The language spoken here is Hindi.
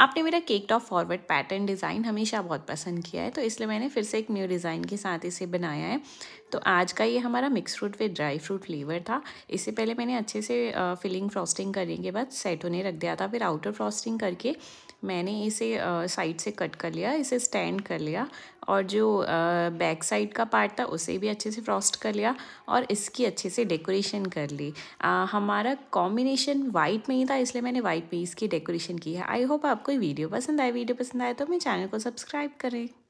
आपने मेरा cake top forward pattern design हमेशा बहुत पसंद किया है तो इसलिए मैंने फिर से एक न्यू डिज़ाइन के साथ इसे बनाया है तो आज का ये हमारा mix fruit with dry fruit flavour था इससे पहले मैंने अच्छे से फिलिंग फ्रॉस्टिंग करने के बाद सेट होने रख दिया था फिर आउटर फ्रॉस्टिंग करके मैंने इसे साइड से कट कर लिया इसे स्टैंड कर लिया और जो बैक साइड का पार्ट था उसे भी अच्छे से फ्रॉस्ट कर लिया और इसकी अच्छे से डेकोरेशन कर ली आ, हमारा कॉम्बिनेशन वाइट में ही था इसलिए मैंने वाइट में इसकी डेकोरेशन की है आई होप आपको वीडियो पसंद आए वीडियो पसंद आए तो मेरे चैनल को सब्सक्राइब करें